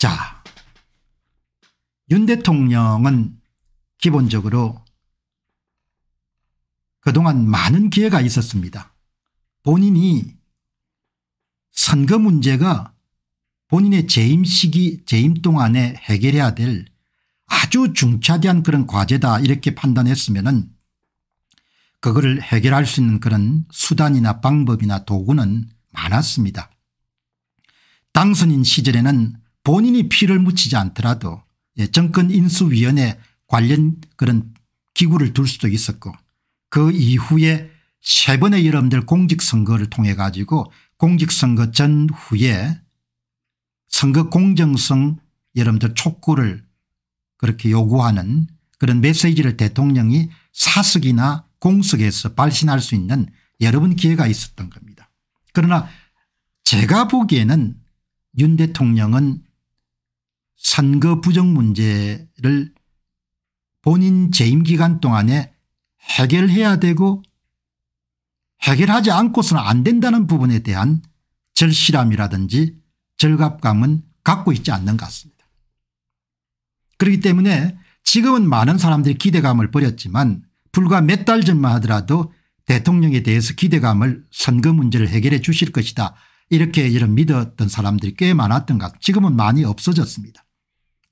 자, 윤 대통령은 기본적으로 그동안 많은 기회가 있었습니다. 본인이 선거 문제가 본인의 재임 시기 재임 동안에 해결해야 될 아주 중차대한 그런 과제다 이렇게 판단했으면 은 그거를 해결할 수 있는 그런 수단이나 방법이나 도구는 많았습니다. 당선인 시절에는 본인이 피를 묻히지 않더라도 예, 정권인수위원회 관련 그런 기구를 둘 수도 있었고 그 이후에 세 번의 여러분들 공직선거를 통해 가지고 공직선거 전후에 선거 공정성 여러분들 촉구를 그렇게 요구하는 그런 메시지를 대통령이 사석이나 공석에서 발신할 수 있는 여러 분 기회가 있었던 겁니다. 그러나 제가 보기에는 윤 대통령은 선거 부정 문제를 본인 재임 기간 동안에 해결해야 되고 해결하지 않고서는 안 된다는 부분에 대한 절실함이라든지 절갑감은 갖고 있지 않는 것 같습니다. 그렇기 때문에 지금은 많은 사람들이 기대감을 버렸지만 불과 몇 달 전만 하더라도 대통령에 대해서 기대감을 선거 문제를 해결해 주실 것이다 이렇게 이런 믿었던 사람들이 꽤 많았던 것 같습니다. 지금은 많이 없어졌습니다.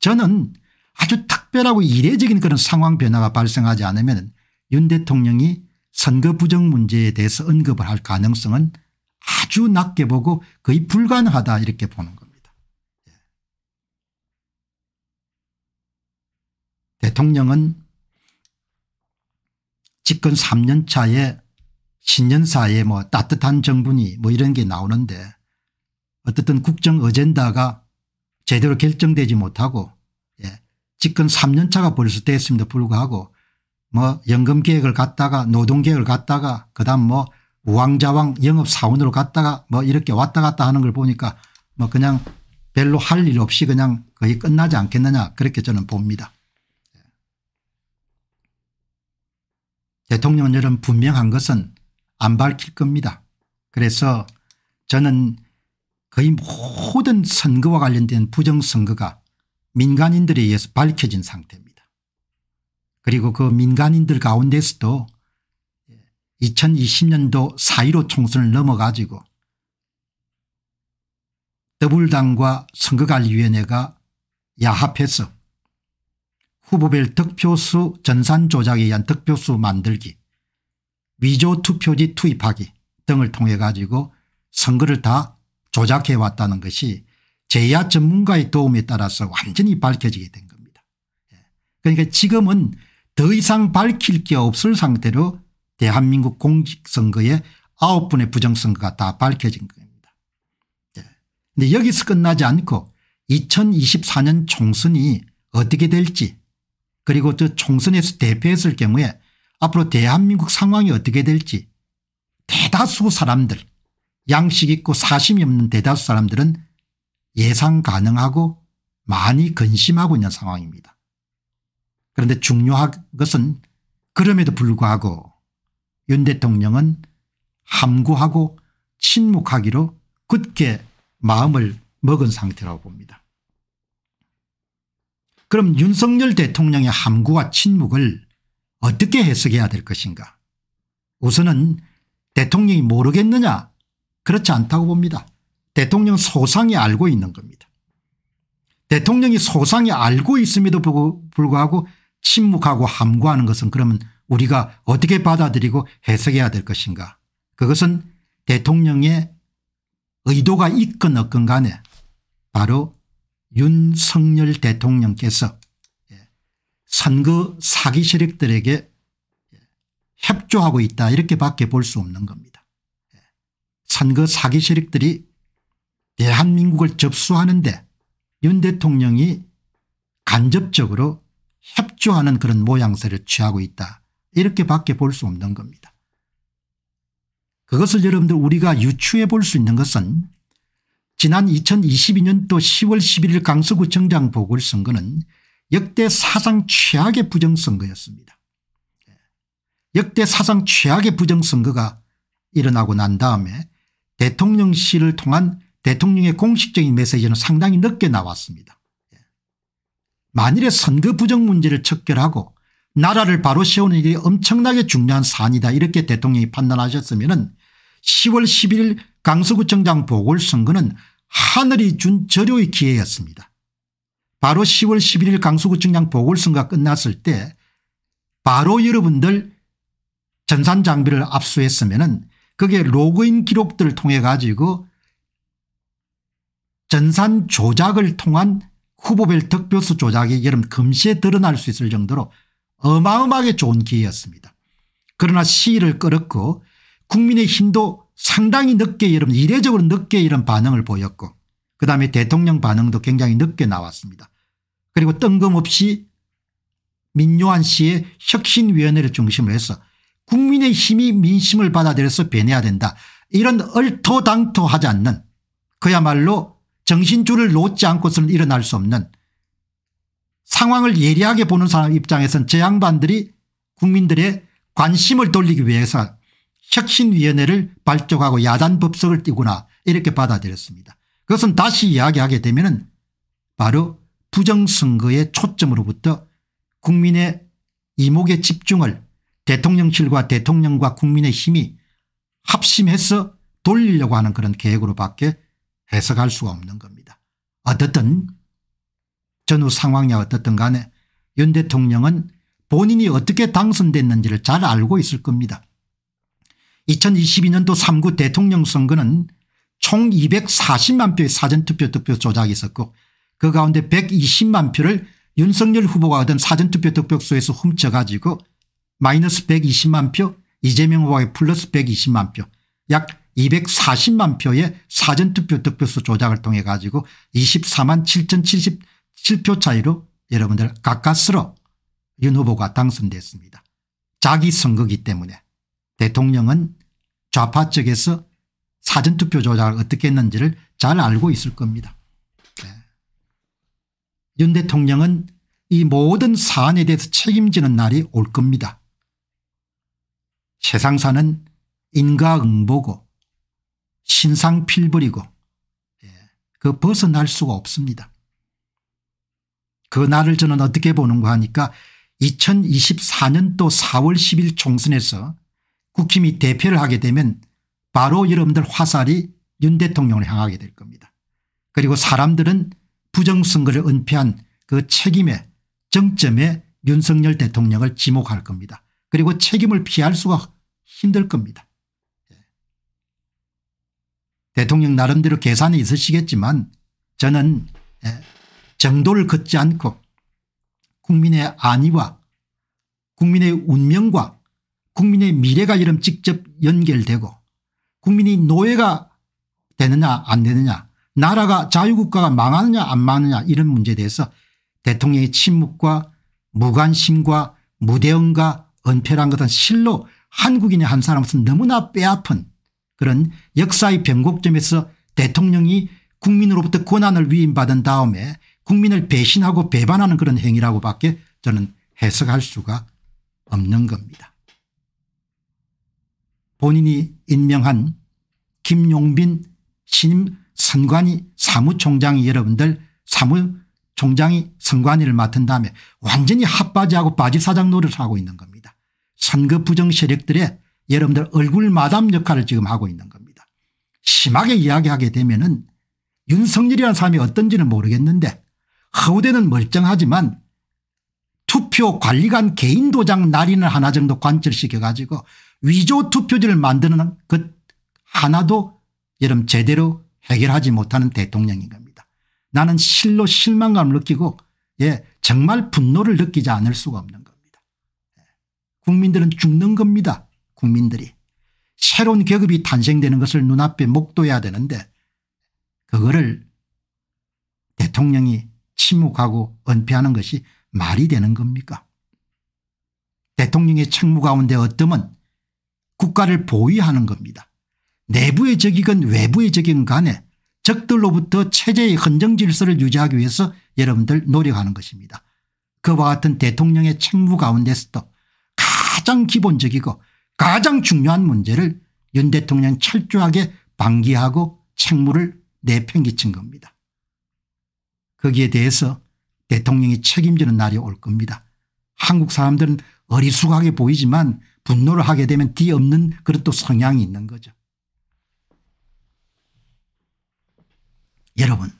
저는 아주 특별하고 이례적인 그런 상황 변화가 발생하지 않으면 윤 대통령이 선거 부정 문제에 대해서 언급을 할 가능성은 아주 낮게 보고 거의 불가능하다 이렇게 보는 겁니다. 예. 대통령은 집권 3년 차에 신년사에 뭐 따뜻한 정분이 뭐 이런 게 나오는데 어떻든 국정 어젠다가 제대로 결정되지 못하고 예. 집권 3년차가 벌써 됐음에도 불구하고 뭐연금계획을갖다가노동계획을갖다가 그다음 뭐 우왕좌왕 영업사원으로 갔다가 뭐 이렇게 왔다 갔다 하는 걸 보니까 뭐 그냥 별로 할 일 없이 그냥 거의 끝나지 않겠느냐 그렇게 저는 봅니다. 예. 대통령은 여름 분명한 것은 안 밝힐 겁니다. 그래서 저는 거의 모든 선거와 관련된 부정선거가 민간인들에 의해서 밝혀진 상태입니다. 그리고 그 민간인들 가운데서도 2020년도 4.15 총선을 넘어가지고 더불당과 선거관리위원회가 야합해서 후보별 득표수 전산 조작에 의한 득표수 만들기 위조 투표지 투입하기 등을 통해 가지고 선거를 다 조작해 왔다는 것이 제야 전문가의 도움에 따라서 완전히 밝혀지게 된 겁니다. 예. 그러니까 지금은 더 이상 밝힐 게 없을 상태로 대한민국 공직선거의 아홉 분의 부정선거가 다 밝혀진 겁니다. 그런데 예. 여기서 끝나지 않고 2024년 총선이 어떻게 될지 그리고 또 총선에서 대패했을 경우에 앞으로 대한민국 상황이 어떻게 될지 대다수 사람들 양식 있고 사심이 없는 대다수 사람들은 예상 가능하고 많이 근심하고 있는 상황입니다. 그런데 중요한 것은 그럼에도 불구하고 윤 대통령은 함구하고 침묵하기로 굳게 마음을 먹은 상태라고 봅니다. 그럼 윤석열 대통령의 함구와 침묵을 어떻게 해석해야 될 것인가 우선은 대통령이 모르겠느냐 그렇지 않다고 봅니다. 대통령 소상이 알고 있는 겁니다. 대통령이 소상이 알고 있음에도 불구하고 침묵하고 함구하는 것은 그러면 우리가 어떻게 받아들이고 해석해야 될 것인가 그것은 대통령의 의도가 있건 없건 간에 바로 윤석열 대통령께서 예, 선거 사기 세력들에게 예, 협조하고 있다 이렇게 밖에 볼 수 없는 겁니다. 선거 그 사기 세력들이 대한민국을 접수하는데 윤 대통령이 간접적으로 협조하는 그런 모양새를 취하고 있다. 이렇게 밖에 볼 수 없는 겁니다. 그것을 여러분들 우리가 유추해 볼 수 있는 것은 지난 2022년도 10월 11일 강서구청장 보궐선거는 역대 사상 최악의 부정선거였습니다. 역대 사상 최악의 부정선거가 일어나고 난 다음에 대통령실을 통한 대통령의 공식적인 메시지는 상당히 늦게 나왔습니다. 만일에 선거 부정 문제를 척결하고 나라를 바로 세우는 일이 엄청나게 중요한 사안이다 이렇게 대통령이 판단하셨으면 10월 11일 강서구청장 보궐선거는 하늘이 준 절호의 기회였습니다. 바로 10월 11일 강서구청장 보궐선거가 끝났을 때 바로 여러분들 전산장비를 압수했으면 은 그게 로그인 기록들을 통해 가지고 전산 조작을 통한 후보별 득표수 조작이 여름 금시에 드러날 수 있을 정도로 어마어마하게 좋은 기회였습니다. 그러나 시위를 끌었고 국민의힘도 상당히 늦게 여러 이례적으로 늦게 이런 반응을 보였고 그다음에 대통령 반응도 굉장히 늦게 나왔습니다. 그리고 뜬금없이 민요한 씨의 혁신위원회를 중심으로 해서 국민의 힘이 민심을 받아들여서 변해야 된다. 이런 얼토당토하지 않는 그야말로 정신줄을 놓지 않고서는 일어날 수 없는 상황을 예리하게 보는 사람 입장에선 제 양반들이 국민들의 관심을 돌리기 위해서 혁신위원회를 발족하고 야단법석을 띄구나 이렇게 받아들였습니다. 그것은 다시 이야기하게 되면 은 바로 부정선거의 초점으로부터 국민의 이목의 집중을 대통령실과 대통령과 국민의 힘이 합심해서 돌리려고 하는 그런 계획으로밖에 해석할 수가 없는 겁니다. 어떻든 전후 상황이 어떻든 간에 윤 대통령은 본인이 어떻게 당선됐는지를 잘 알고 있을 겁니다. 2022년도 3구 대통령 선거는 총 240만 표의 사전투표 득표 조작이 있었고 그 가운데 120만 표를 윤석열 후보가 얻은 사전투표 득표소에서 훔쳐가지고 마이너스 120만 표 이재명 후보의 플러스 120만 표 약 240만 표의 사전투표 득표수 조작을 통해 가지고 24만 7,077표 차이로 여러분들 가까스로 윤 후보가 당선됐습니다. 자기 선거기 때문에 대통령은 좌파 쪽에서 사전투표 조작을 어떻게 했는지를 잘 알고 있을 겁니다. 네. 윤 대통령은 이 모든 사안에 대해서 책임지는 날이 올 겁니다. 세상사는 인과응보고 신상필벌이고 예, 그 벗어날 수가 없습니다. 그 날을 저는 어떻게 보는가 하니까 2024년도 4월 10일 총선에서 국힘이 대표를 하게 되면 바로 여러분들 화살이 윤 대통령을 향하게 될 겁니다. 그리고 사람들은 부정선거를 은폐한 그 책임의 정점에 윤석열 대통령을 지목할 겁니다. 그리고 책임을 피할 수가 힘들 겁니다. 예. 대통령 나름대로 계산이 있으시겠지만 저는 예, 정도를 걷지 않고 국민의 안위와 국민의 운명과 국민의 미래가 이름 직접 연결되고 국민이 노예가 되느냐 안 되느냐 나라가 자유국가가 망하느냐 안 망하느냐 이런 문제에 대해서 대통령의 침묵과 무관심과 무대응과 은폐란 것은 실로 한국인의 한 사람으로서 너무나 빼앗픈 그런 역사의 변곡점에서 대통령이 국민으로부터 권한을 위임받은 다음에 국민을 배신하고 배반하는 그런 행위라고 밖에 저는 해석할 수가 없는 겁니다. 본인이 임명한 김용빈 신임 선관위 사무총장이 여러분들 사무총장이 선관위를 맡은 다음에 완전히 핫바지하고 바지사장 노릇을 하고 있는 겁니다. 선거 부정 세력들의 여러분들 얼굴 마담 역할을 지금 하고 있는 겁니다. 심하게 이야기하게 되면 은 윤석열이라는 사람이 어떤지는 모르겠는데 허우대는 멀쩡하지만 투표 관리관 개인 도장 날인을 하나 정도 관철시켜 가지고 위조 투표지를 만드는 것 하나도 여러분 제대로 해결하지 못하는 대통령인 겁니다. 나는 실로 실망감을 느끼고 예 정말 분노를 느끼지 않을 수가 없는 겁니다. 국민들은 죽는 겁니다. 국민들이. 새로운 계급이 탄생되는 것을 눈앞에 목도해야 되는데 그거를 대통령이 침묵하고 은폐하는 것이 말이 되는 겁니까 대통령의 책무 가운데 어떠은 국가를 보위하는 겁니다. 내부의 적이건 외부의 적이건 간에 적들로부터 체제의 헌정 질서를 유지하기 위해서 여러분들 노력하는 것입니다. 그와 같은 대통령의 책무 가운데서도 가장 기본적이고 가장 중요한 문제를 윤 대통령 철저하게 방기하고 책무를 내팽개친 겁니다. 거기에 대해서 대통령이 책임지는 날이 올 겁니다. 한국 사람들은 어리숙하게 보이지만 분노를 하게 되면 뒤없는 그런 또 성향이 있는 거죠. 여러분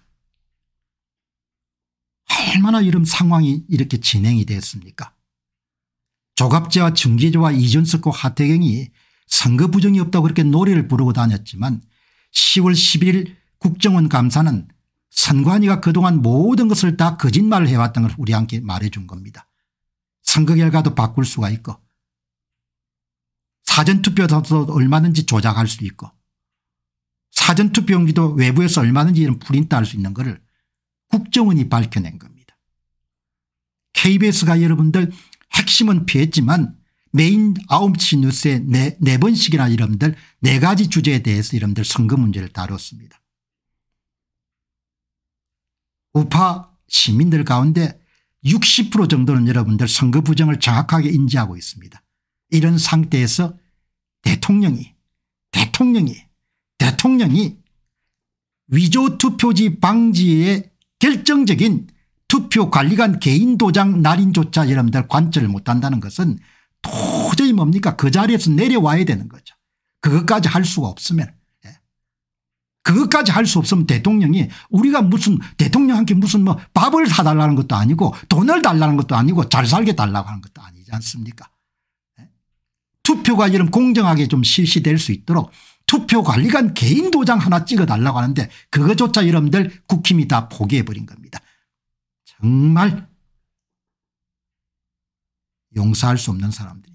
얼마나 이런 상황이 이렇게 진행이 됐습니까 조갑재와 정계재와 이준석과 하태경이 선거 부정이 없다고 그렇게 노래를 부르고 다녔지만 10월 11일 국정원 감사는 선관위가 그동안 모든 것을 다 거짓말을 해왔던 걸 우리 한테 말해준 겁니다. 선거 결과도 바꿀 수가 있고 사전투표도 얼마든지 조작할 수 있고 사전투표용기도 외부에서 얼마든지 이런 프린트할 수 있는 것을 국정원이 밝혀낸 겁니다. KBS가 여러분들 핵심은 피했지만 메인 아홉시 뉴스에 네, 네 번씩이나 이름들 네 가지 주제에 대해서 이름들 선거 문제를 다뤘습니다. 우파 시민들 가운데 60% 정도는 여러분들 선거 부정을 정확하게 인지하고 있습니다. 이런 상태에서 대통령이 대통령이 대통령이 위조 투표지 방지의 결정적인 투표 관리관 개인 도장 날인조차 여러분들 관철을 못한다는 것은 도저히 뭡니까 그 자리에서 내려와야 되는 거죠. 그것까지 할 수가 없으면 예. 그것까지 할 수 없으면 대통령이 우리가 무슨 대통령한테 무슨 뭐 밥을 사달라는 것도 아니고 돈을 달라는 것도 아니고 잘 살게 달라고 하는 것도 아니지 않습니까 예. 투표가 이런 공정하게 좀 실시될 수 있도록 투표 관리관 개인 도장 하나 찍어달라고 하는데 그것조차 여러분들 국힘이 다 포기해버린 겁니다. 정말 용서할 수 없는 사람들.